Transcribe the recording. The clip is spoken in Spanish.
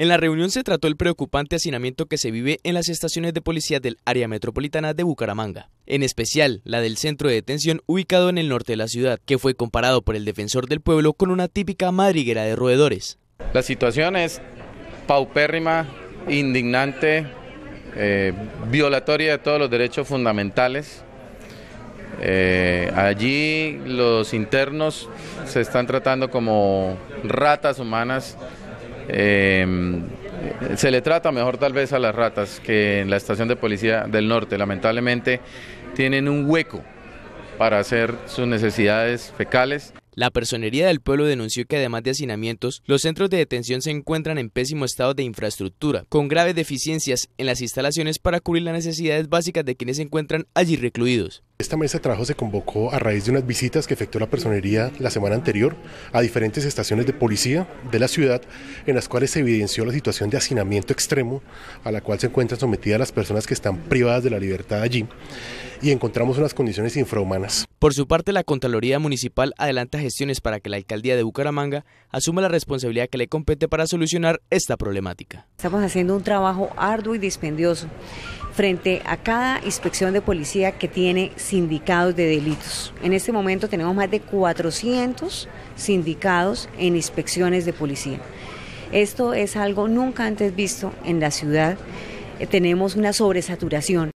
En la reunión se trató el preocupante hacinamiento que se vive en las estaciones de policía del área metropolitana de Bucaramanga, en especial la del centro de detención ubicado en el norte de la ciudad, que fue comparado por el defensor del pueblo con una típica madriguera de roedores. La situación es paupérrima, indignante, eh, violatoria de todos los derechos fundamentales. Eh, allí los internos se están tratando como ratas humanas Em, se le trata mejor tal vez a las ratas que en la estación de policía del norte. Lamentablemente tienen un hueco para hacer sus necesidades fecales. La Personería del Pueblo denunció que además de hacinamientos, los centros de detención se encuentran en pésimo estado de infraestructura, con graves deficiencias en las instalaciones para cubrir las necesidades básicas de quienes se encuentran allí recluidos. Esta mesa de trabajo se convocó a raíz de unas visitas que efectuó la personería la semana anterior a diferentes estaciones de policía de la ciudad, en las cuales se evidenció la situación de hacinamiento extremo a la cual se encuentran sometidas las personas que están privadas de la libertad allí y encontramos unas condiciones infrahumanas. Por su parte, la Contraloría Municipal adelanta gestiones para que la Alcaldía de Bucaramanga asuma la responsabilidad que le compete para solucionar esta problemática. Estamos haciendo un trabajo arduo y dispendioso frente a cada inspección de policía que tiene sindicados de delitos. En este momento tenemos más de 400 sindicados en inspecciones de policía. Esto es algo nunca antes visto en la ciudad. Eh, tenemos una sobresaturación.